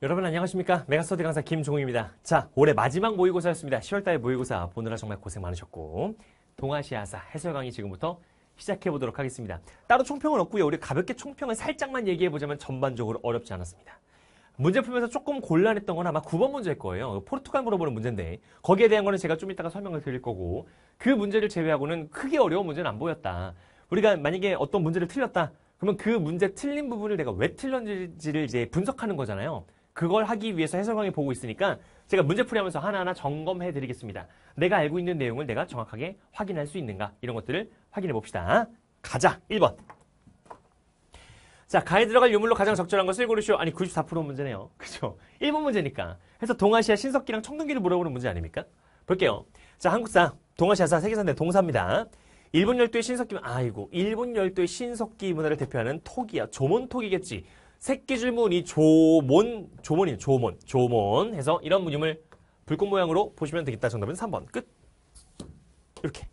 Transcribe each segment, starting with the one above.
여러분 안녕하십니까 메가스터디 강사 김종우입니다 자 올해 마지막 모의고사였습니다 10월달 모의고사 보느라 정말 고생 많으셨고 동아시아사 해설 강의 지금부터 시작해 보도록 하겠습니다 따로 총평은 없고요 우리 가볍게 총평을 살짝만 얘기해 보자면 전반적으로 어렵지 않았습니다 문제 풀면서 조금 곤란했던 건 아마 9번 문제일 거예요 포르투갈 물어보는 문제인데 거기에 대한 거는 제가 좀 이따가 설명을 드릴 거고 그 문제를 제외하고는 크게 어려운 문제는 안 보였다 우리가 만약에 어떤 문제를 틀렸다 그러면 그 문제 틀린 부분을 내가 왜 틀렸는지를 이제 분석하는 거잖아요 그걸 하기 위해서 해설강의 보고 있으니까 제가 문제풀이 하면서 하나하나 점검해 드리겠습니다. 내가 알고 있는 내용을 내가 정확하게 확인할 수 있는가 이런 것들을 확인해 봅시다. 가자. 1번. 자, 가에 들어갈 유물로 가장 적절한 것을 고르시오. 아니, 94% 문제네요. 그죠? 1번 문제니까. 해서 동아시아 신석기랑 청동기를 물어보는 문제 아닙니까? 볼게요. 자, 한국사, 동아시아사, 세계사인데 네, 동사입니다. 일본 열도의 신석기, 아이고, 일본 열도의 신석기 문화를 대표하는 톡이야. 조몬톡이겠지. 새끼줄무늬 조몬, 조몬이에요. 조몬, 조몬 해서 이런 무늬을 불꽃 모양으로 보시면 되겠다. 정답은 3번. 끝. 이렇게.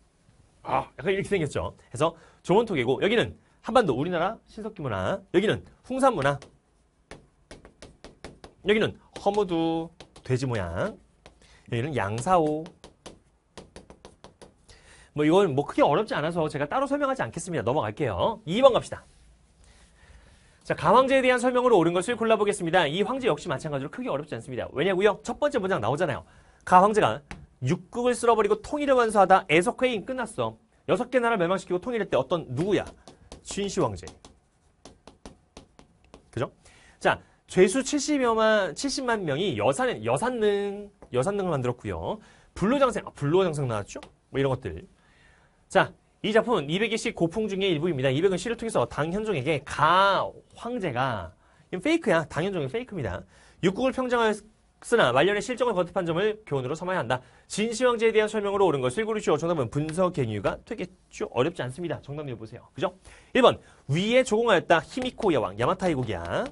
아, 약간 이렇게 생겼죠. 그래서 조몬토개고 여기는 한반도 우리나라 신석기 문화, 여기는 풍산 문화, 여기는 허무두 돼지 모양, 여기는 양사오. 뭐 이건 뭐 크게 어렵지 않아서 제가 따로 설명하지 않겠습니다. 넘어갈게요. 2번 갑시다. 자, 가황제에 대한 설명으로 옳은 것을 골라보겠습니다. 이 황제 역시 마찬가지로 크게 어렵지 않습니다. 왜냐고요? 첫 번째 문장 나오잖아요. 가황제가 육국을 쓸어버리고 통일을 완수하다 애석회의인 끝났어. 여섯 개 나라 를 멸망시키고 통일할 때 어떤 누구야? 진시 황제. 그죠? 자, 죄수 70여만 70만 명이 여산 여산능 여산능을 만들었고요. 불로장생 아, 불로장생 나왔죠? 뭐 이런 것들. 자, 이 작품은 200개씩 고풍 중의 일부입니다. 200은 시를 통해서 당현종에게 가 황제가 페이크야. 당현종이 페이크입니다. 육국을 평정하였으나 말년의 실정을 거듭한 점을 교훈으로 삼아야 한다. 진시황제에 대한 설명으로 옳은 것을 고르시오. 정답은 분석갱유가 되겠죠. 어렵지 않습니다. 정답 내보세요. 그죠? 1번 위에 조공하였다. 히미코 여왕 야마타이국이야.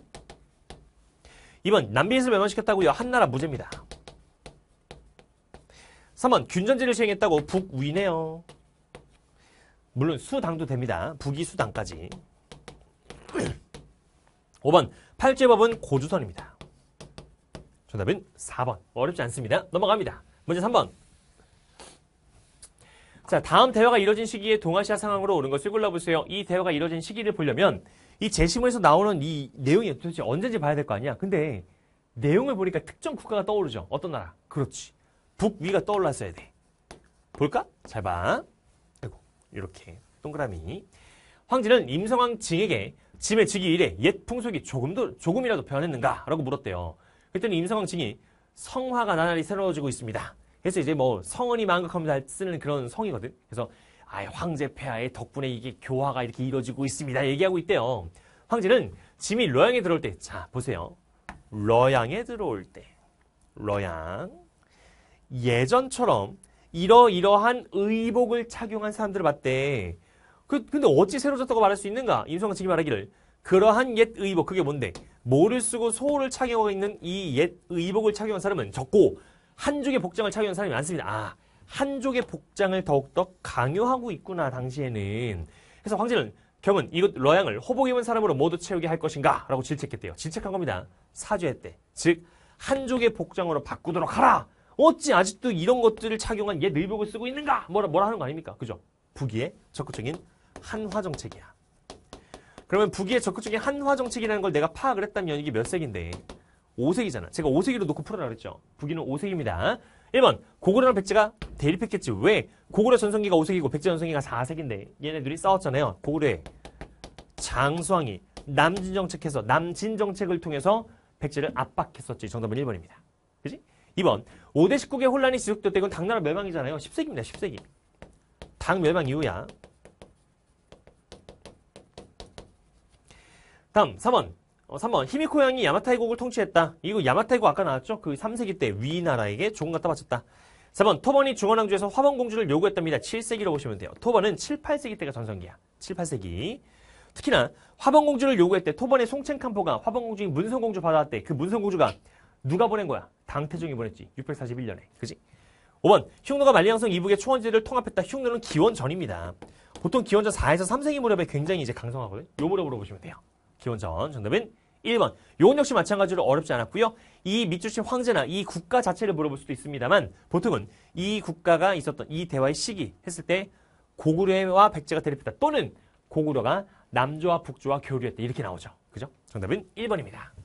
2번 남비에서 면허시켰다고요 한나라 무죄입니다. 3번 균전제를 시행했다고 북위네요. 물론 수당도 됩니다. 부기수당까지. 5번 팔제법은 고주선입니다. 정답은 4번. 어렵지 않습니다. 넘어갑니다. 문제 3번. 자, 다음 대화가 이뤄진 시기에 동아시아 상황으로 오는 것을 골라보세요. 이 대화가 이뤄진 시기를 보려면 이 제시문에서 나오는 이 내용이 도대체 언제인지 봐야 될 거 아니야. 근데 내용을 보니까 특정 국가가 떠오르죠. 어떤 나라? 그렇지. 북위가 떠올랐어야 돼. 볼까? 잘 봐. 이렇게 동그라미. 황제는 임성왕 징에게 짐의 즉위 이래 옛 풍속이 조금도 조금이라도 변했는가라고 물었대요. 그랬더니 임성왕 징이 성화가 나날이 새로워지고 있습니다. 그래서 이제 뭐성은이만극합니다 쓰는 그런 성이거든. 그래서 아예 황제 폐하의 덕분에 이게 교화가 이렇게 이루어지고 있습니다. 얘기하고 있대요. 황제는 짐이 러양에 들어올 때, 자 보세요. 러양에 들어올 때, 러양 예전처럼 이러이러한 의복을 착용한 사람들을 봤대. 그, 근데 어찌 새로졌다고 말할 수 있는가? 임성근 측이 말하기를 그러한 옛 의복 그게 뭔데? 모를 쓰고 소를 착용하고 있는 이 옛 의복을 착용한 사람은 적고 한족의 복장을 착용한 사람이 많습니다. 아, 한족의 복장을 더욱더 강요하고 있구나 당시에는. 그래서 황제는 겸은 이곳 러양을 호복 입은 사람으로 모두 채우게 할 것인가? 라고 질책했대요. 질책한 겁니다. 사죄했대. 즉 한족의 복장으로 바꾸도록 하라! 어찌 아직도 이런 것들을 착용한 옛 의복을 쓰고 있는가? 뭐라, 뭐라 하는 거 아닙니까? 그죠? 북위의 적극적인 한화 정책이야. 그러면 북위의 적극적인 한화 정책이라는 걸 내가 파악을 했다면 이게 몇 세기인데 5세기잖아. 제가 5세기로 놓고 풀어라 그랬죠. 북위는 5세기입니다. 1번 고구려랑 백제가 대립했겠지. 왜? 고구려 전성기가 5세기고 백제 전성기가 4세기인데 얘네들이 싸웠잖아요. 고구려의 장수왕이 남진 정책해서 남진 정책을 통해서 백제를 압박했었지. 정답은 1번입니다. 2번 5대 19개 혼란이 지속됐다. 이건 당나라 멸망이잖아요. 10세기입니다. 10세기. 당 멸망 이후야. 다음 3번. 어, 3번 히미코 양이 야마타이국을 통치했다. 이거 야마타이국 아까 나왔죠? 그 3세기 때 위나라에게 종 갖다 바쳤다. 4번 토번이 중원왕조에서 화번공주를 요구했답니다. 7세기로 보시면 돼요. 토번은 7, 8세기 때가 전성기야. 7, 8세기. 특히나 화번공주를 요구했대. 토번의 송첸캄포가 화번공주인 문성공주 받아왔대. 그 문성공주가 누가 보낸 거야? 강태종이 보냈지. 641년에. 그지? 5번 흉노가 만리양성 이북의 초원지를 통합했다. 흉노는 기원전입니다. 보통 기원전 4에서 3세기 무렵에 굉장히 이제 강성하거든요. 요 무렵으로 보시면 돼요. 기원전 정답은 1번. 요건 역시 마찬가지로 어렵지 않았고요. 이 밑줄친 황제나 이 국가 자체를 물어볼 수도 있습니다만 보통은 이 국가가 있었던 이 대화의 시기 했을 때 고구려와 백제가 대립했다. 또는 고구려가 남조와 북조와 교류했다. 이렇게 나오죠. 그죠? 정답은 1번입니다.